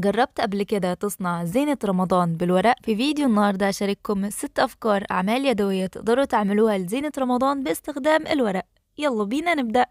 جربت قبل كده تصنع زينة رمضان بالورق في فيديو النهاردة هشارككم ست أفكار أعمال يدوية تقدروا تعملوها لزينة رمضان باستخدام الورق يلا بينا نبدأ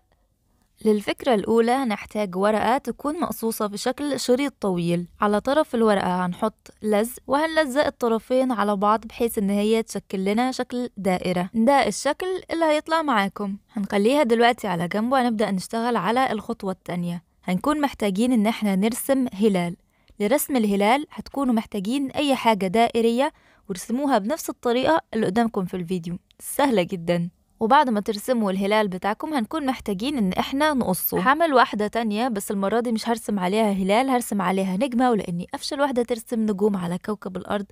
للفكرة الأولى هنحتاج ورقة تكون مقصوصة بشكل شريط طويل على طرف الورقة هنحط لزق وهنلزق الطرفين على بعض بحيث إن هي تشكل لنا شكل دائرة ده الشكل اللي هيطلع معاكم هنخليها دلوقتي على جنب وهنبدأ نشتغل على الخطوة التانية هنكون محتاجين إن احنا نرسم هلال لرسم الهلال هتكونوا محتاجين أي حاجة دائرية ورسموها بنفس الطريقة اللي قدامكم في الفيديو سهلة جدا وبعد ما ترسموا الهلال بتاعكم هنكون محتاجين ان احنا نقصه هعمل واحده تانية بس المره دي مش هرسم عليها هلال هرسم عليها نجمه ولاني افشل واحده ترسم نجوم على كوكب الارض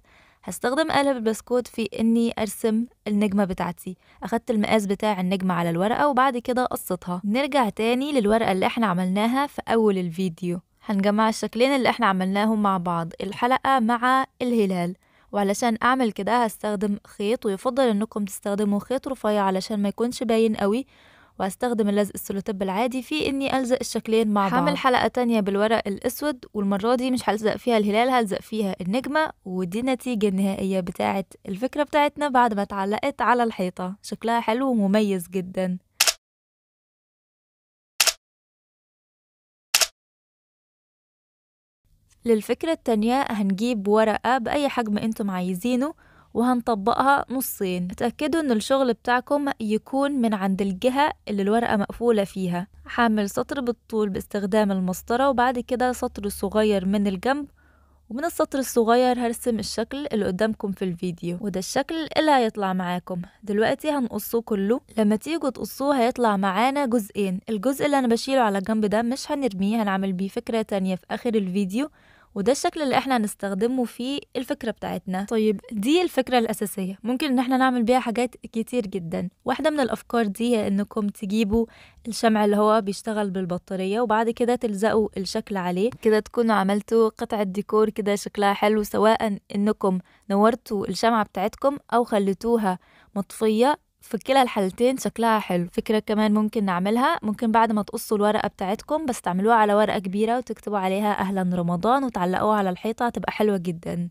هستخدم قالب البسكوت في اني ارسم النجمه بتاعتي اخدت المقاس بتاع النجمه على الورقه وبعد كده قصيتها نرجع تاني للورقه اللي احنا عملناها في اول الفيديو هنجمع الشكلين اللي احنا عملناهم مع بعض الحلقة مع الهلال وعلشان اعمل كده هستخدم خيط ويفضل انكم تستخدموا خيط رفيع علشان ما يكونش باين قوي وهستخدم اللزق السلوتيب العادي في اني الزق الشكلين مع بعض هعمل حلقه تانية بالورق الاسود والمره دي مش هلزق فيها الهلال هلزق فيها النجمه ودي النتيجه النهائيه بتاعت الفكره بتاعتنا بعد ما اتعلقت على الحيطه شكلها حلو ومميز جدا للفكرة التانية هنجيب ورقة بأي حجم انتم عايزينه وهنطبقها نصين اتأكدوا ان الشغل بتاعكم يكون من عند الجهة اللي الورقة مقفولة فيها هعمل سطر بالطول باستخدام المسطرة وبعد كده سطر صغير من الجنب ومن السطر الصغير هرسم الشكل اللي قدامكم في الفيديو وده الشكل اللي هيطلع معاكم دلوقتي هنقصه كله لما تيجوا تقصوه هيطلع معانا جزئين الجزء اللي انا بشيله على جنب ده مش هنرميه هنعمل بيه فكرة تانية في اخر الفيديو وده الشكل اللي احنا هنستخدمه في الفكره بتاعتنا طيب دي الفكره الاساسيه ممكن ان احنا نعمل بيها حاجات كتير جدا واحده من الافكار دي هي انكم تجيبوا الشمع اللي هو بيشتغل بالبطاريه وبعد كده تلزقوا الشكل عليه كده تكونوا عملتوا قطعه ديكور كده شكلها حلو سواء انكم نورتوا الشمعه بتاعتكم او خليتوها مطفيه في كلا الحالتين شكلها حلو فكرة كمان ممكن نعملها ممكن بعد ما تقصوا الورقة بتاعتكم بس تعملوها على ورقة كبيرة وتكتبوا عليها أهلا رمضان وتعلقوها على الحيطة هتبقى حلوة جدا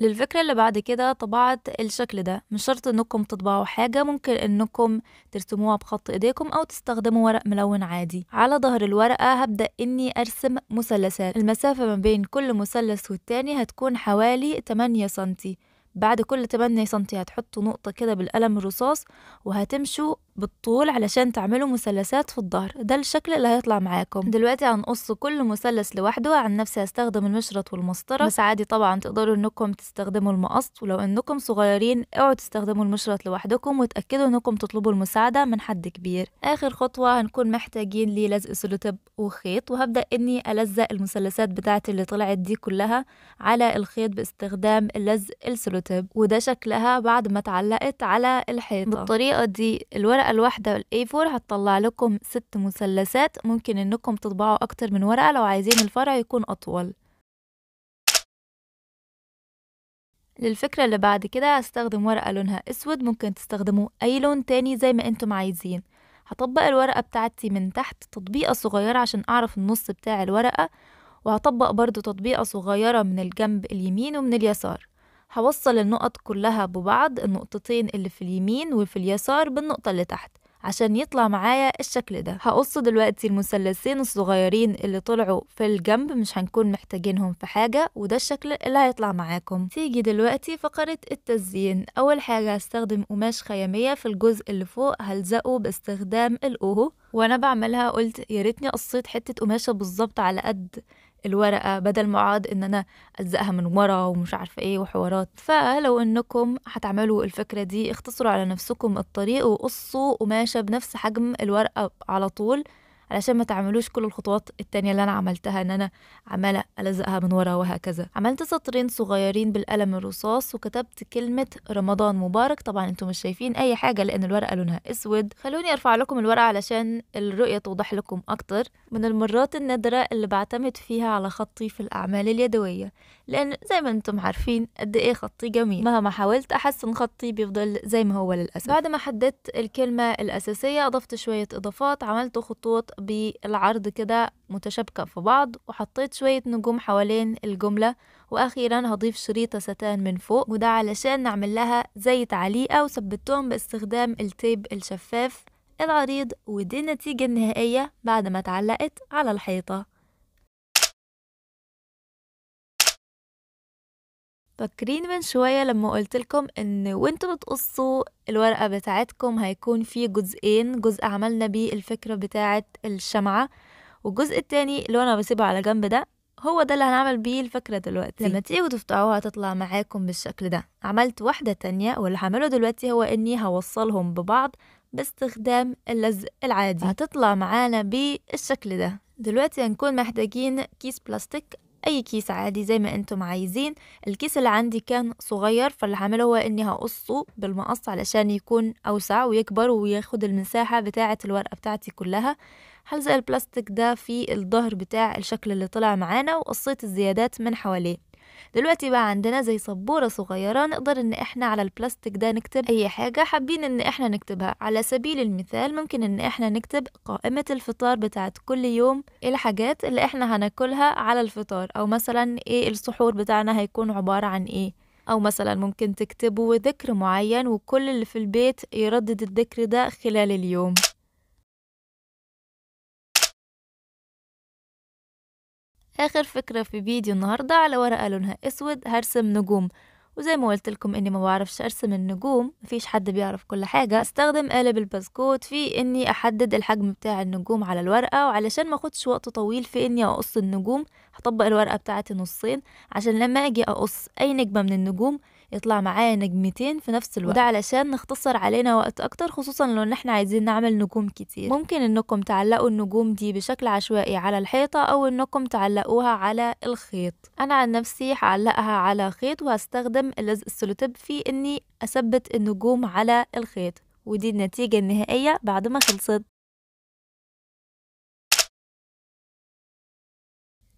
للفكرة اللي بعد كده طبعت الشكل ده مش شرط انكم تطبعوا حاجة ممكن انكم ترسموها بخط ايديكم او تستخدموا ورق ملون عادي على ظهر الورقة هبدأ اني ارسم مثلثات المسافة ما بين كل مثلث والتاني هتكون حوالي 8 سنتي بعد كل 8 سنتي هتحطوا نقطة كده بالقلم الرصاص وهتمشوا بالطول علشان تعملوا مثلثات في الظهر ده الشكل اللي هيطلع معاكم دلوقتي هنقص كل مثلث لوحده عن نفسي هستخدم المشرط والمسطره بس عادي طبعا تقدروا انكم تستخدموا المقص ولو انكم صغيرين اوعوا تستخدموا المشرط لوحدكم وتاكدوا انكم تطلبوا المساعده من حد كبير اخر خطوه هنكون محتاجين لي لزق سلوتيب وخيط وهبدا اني الزق المثلثات بتاعتي اللي طلعت دي كلها على الخيط باستخدام اللزق السلوتيب وده شكلها بعد ما اتعلقت على الحيطه بالطريقه دي الورق الورقة الواحدة ال A4 هتطلع لكم ست مثلثات ممكن انكم تطبعوا اكتر من ورقة لو عايزين الفرع يكون اطول للفكرة اللي بعد كده هستخدم ورقة لونها اسود ممكن تستخدموا اي لون تاني زي ما انتم عايزين هطبق الورقة بتاعتي من تحت تطبيقة صغيرة عشان اعرف النص بتاع الورقة وهطبق برضو تطبيقة صغيرة من الجنب اليمين ومن اليسار هوصل النقط كلها ببعض النقطتين اللي في اليمين وفي اليسار بالنقطة اللي تحت عشان يطلع معايا الشكل ده هقص دلوقتي المثلثين الصغيرين اللي طلعوا في الجنب مش هنكون محتاجينهم في حاجة وده الشكل اللي هيطلع معاكم تيجي دلوقتي فقرة التزيين أول حاجة هستخدم قماش خيامية في الجزء اللي فوق هلزقه باستخدام الأوهو وأنا بعملها قلت يا ريتني قصيت حتة قماشة بالظبط على قد الورقه بدل ما اقعد ان انا الزقها من ورا ومش عارفه ايه وحوارات فلو انكم هتعملوا الفكره دي اختصروا على نفسكم الطريق وقصوا قماشه بنفس حجم الورقه على طول علشان ما تعملوش كل الخطوات التانية اللي أنا عملتها إن أنا عمالة ألزقها من ورا وهكذا عملت سطرين صغيرين بالقلم الرصاص وكتبت كلمة رمضان مبارك طبعا أنتم مش شايفين أي حاجة لأن الورقة لونها أسود خلوني أرفع لكم الورقة علشان الرؤية توضح لكم أكتر من المرات النادرة اللي بعتمد فيها على خطي في الأعمال اليدوية لأن زي ما أنتم عارفين قد إيه خطي جميل مهما حاولت أحسن خطي بيفضل زي ما هو للأسف بعد ما حددت الكلمة الأساسية أضفت شوية إضافات عملت خطوط بالعرض كده متشابكة في بعض وحطيت شوية نجوم حوالين الجملة وأخيرا هضيف شريطة ستان من فوق وده علشان نعمل لها زي تعليقة وثبتهم باستخدام التيب الشفاف العريض ودي النتيجة النهائية بعد ما اتعلقت على الحيطة فاكرين من شوية لما لكم ان وانتوا بتقصوا الورقة بتاعتكم هيكون في جزئين جزء عملنا بيه الفكرة بتاعة الشمعة والجزء التاني اللي انا بسيبه على جنب ده هو ده اللي هنعمل بيه الفكرة دلوقتي لما تيجوا تفتحوها هتطلع معاكم بالشكل ده عملت واحدة تانية واللي هعمله دلوقتي هو اني هوصلهم ببعض باستخدام اللزق العادي هتطلع معانا بالشكل ده دلوقتي هنكون محتاجين كيس بلاستيك اي كيس عادي زي ما انتم عايزين الكيس اللي عندي كان صغير فاللي هعمله هو اني هقصه بالمقص علشان يكون اوسع ويكبر وياخد المساحه بتاعه الورقه بتاعتي كلها هلزق البلاستيك ده في الظهر بتاع الشكل اللي طلع معانا وقصيت الزيادات من حواليه دلوقتي بقى عندنا زي سبوره صغيره نقدر ان احنا على البلاستيك ده نكتب اي حاجه حابين ان احنا نكتبها على سبيل المثال ممكن ان احنا نكتب قائمه الفطار بتاعه كل يوم إيه الحاجات اللي احنا هناكلها على الفطار او مثلا ايه السحور بتاعنا هيكون عباره عن ايه أو مثلا ممكن تكتبوا ذكر معين وكل اللي في البيت يردد الذكر ده خلال اليوم آخر فكرة في فيديو النهاردة على ورقة لونها أسود هرسم نجوم وزي ما قلت لكم اني ما بعرفش ارسم النجوم مفيش حد بيعرف كل حاجه استخدم قالب البسكوت في اني احدد الحجم بتاع النجوم على الورقه وعلشان ما اخدش وقت طويل في اني اقص النجوم هطبق الورقه بتاعتي نصين عشان لما اجي اقص اي نجمه من النجوم يطلع معايا نجمتين في نفس الوقت وده علشان نختصر علينا وقت اكتر خصوصا لو ان احنا عايزين نعمل نجوم كتير ممكن انكم تعلقوا النجوم دي بشكل عشوائي على الحيطه او انكم تعلقوها على الخيط انا عن نفسي هعلقها على خيط وهستخدم اللزق السلوتيب في اني اثبت النجوم على الخيط ودي النتيجه النهائيه بعد ما خلصت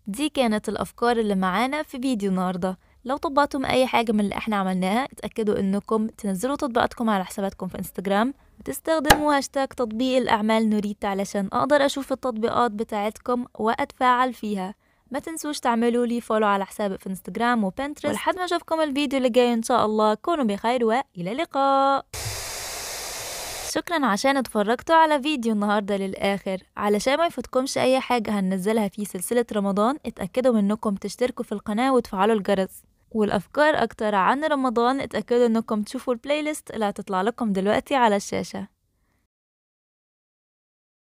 دي كانت الأفكار اللي معانا في فيديو النهاردة لو طبقتم اي حاجه من اللي احنا عملناها اتاكدوا انكم تنزلوا تطبيقاتكم على حساباتكم في انستجرام وتستخدموا هاشتاج تطبيق الاعمال نوريت علشان اقدر اشوف التطبيقات بتاعتكم واتفاعل فيها ما تنسوش تعملوا لي فولو على حسابي في انستجرام وبنترست ولحد ما اشوفكم الفيديو اللي جاي ان شاء الله كونوا بخير والى اللقاء شكرا عشان اتفرجتوا على فيديو النهاردة للآخر علشان ما يفوتكمش أي حاجة هننزلها في سلسلة رمضان اتأكدوا منكم تشتركوا في القناة وتفعلوا الجرس والأفكار أكتر عن رمضان اتأكدوا إنكم تشوفوا البلاي ليست اللي هتطلع لكم دلوقتي على الشاشة